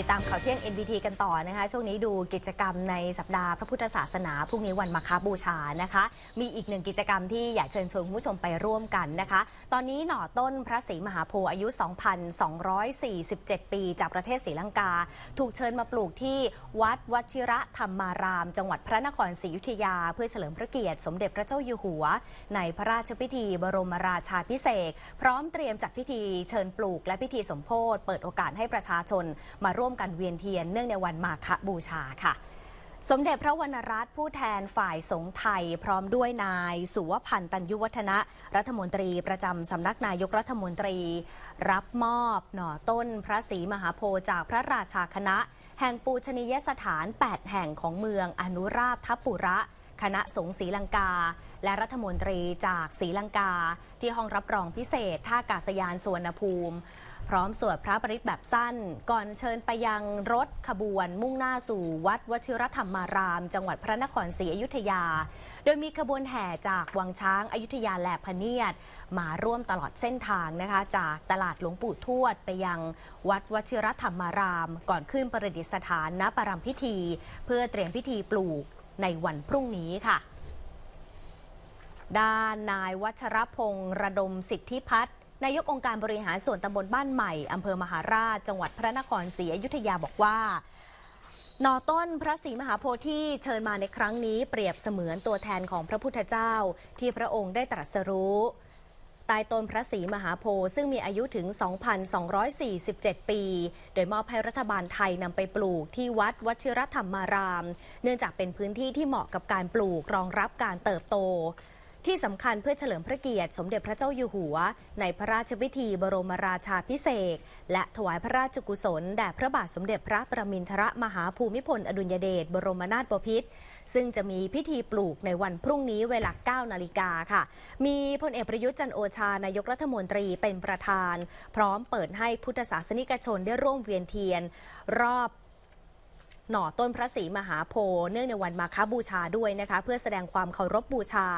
ติดตามข่าวเที่ยง NBT กันต่อนะคะช่วงนี้ดูกิจกรรมในสัปดาห์พระพุทธศาสนาพรุ่งนี้วันมาคาบูชานะคะ มีอีกหนึ่งกิจกรรมที่อยากเชิญชวนคุณผู้ชมไปร่วมกันนะคะ ตอนนี้หน่อต้นพระศรีมหาโพธิ์อายุ 2,247 ปีจากประเทศศรีลังกา ถูกเชิญมาปลูกที่วัดวชิระธรรมาราม จังหวัดพระนครศรีอยุธยาเพื่อเฉลิมพระเกียรติ สมเด็จพระเจ้าอยู่หัว ในพระราชพิธี บรมราชาพิเศษพร้อมเตรียมจัดพิธีเชิญปลูกและพิธีสมโพธิเปิดโอกาสให้ประชาชนมาร่วมร่วมกันเวียนเทียนเนื่องในวันมาฆบูชาค่ะ สมเด็จพระวรรณรัตน์ผู้แทนฝ่ายสงฆ์ไทยพร้อมด้วยนาย สุวพันธ์ตันยุวัฒนะรัฐมนตรีประจำสำนักนายกรัฐมนตรี รับมอบหน่อต้นพระศรีมหาโพธิ์จากพระราชาคณะ แห่งปูชนียสถาน 8 แห่งของเมืองอนุราบทัพปุระคณะสงฆ์ศรีลังกาและรัฐมนตรีจากศรีลังกา ที่ห้องรับรองพิเศษ ท่ากาศยานสุวรรณภูมิ พร้อมสวดพระปริศแบบสั้นก่อนเชิญไปยังรถขบวนมุ่งหน้าสู่วัดวชิรธรรมาราม จังหวัดพระนครศรีอยุธยา โดยมีขบวนแห่จากวังช้างอายุธยาแหลพเนียดมาร่วมตลอดเส้นทางนะคะจากตลาดหลวงปู่ทวดไปยังวัดวชิรธรรมาราม ก่อนขึ้นประดิษฐานณประรพิธี เพื่อเตรียมพิธีปลูกในวันพรุ่งนี้ค่ะ ด้านนายวัชรพงษ์ระดมสิทธิพัฒน์นายกองค์การบริหารส่วนตำบลบ้านใหม่ อำเภอมหาราชจังหวัดพระนครศรีอยุธยาบอกว่า นอต้นพระศรีมหาโพธิเชิญมาในครั้งนี้ เปรียบเสมือนตัวแทนของพระพุทธเจ้าที่พระองค์ได้ตรัสรู้ต้ต้นพระศรีมหาโพธิ์ซึ่งมีอายุถึง 2,247 ปี โดยมอบให้รัฐบาลไทยนำไปปลูกที่วัดวชิรธรรมาราม เนื่องจากเป็นพื้นที่ที่เหมาะกับการปลูกรองรับการเติบโตที่สำคัญเพื่อเฉลิมพระเกียรติสมเด็จพระเจ้าอยู่หัว ในพระราชพิธีบรมราชาพิเศษและถวายพระราชกุศล แด่พระบาทสมเด็จพระประมินทรมหาภูมิพล อดุลยเดชบรมนาถบพิตรซึ่งจะมีพิธีปลูกในวันพรุ่งนี้เวลา9นาฬิกาค่ะ มีพลเอกประยุทธ์จันโอชานายกรัฐมนตรีเป็นประธาน พร้อมเปิดให้พุทธศาสนิกชนได้ร่วมเวียนเทียนรอบหน่อต้นพระศรีมหาโพธิ์เนื่องในวันมาคบูชาด้วยนะคะ เพื่อแสดงความเคารพบบูชา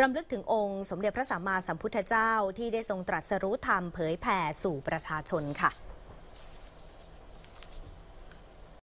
รำลึกถึงองค์ สมเด็จพระสัมมาสัมพุทธเจ้าที่ได้ทรงตรัสรู้ธรรมเผยแผ่สู่ประชาชนค่ะ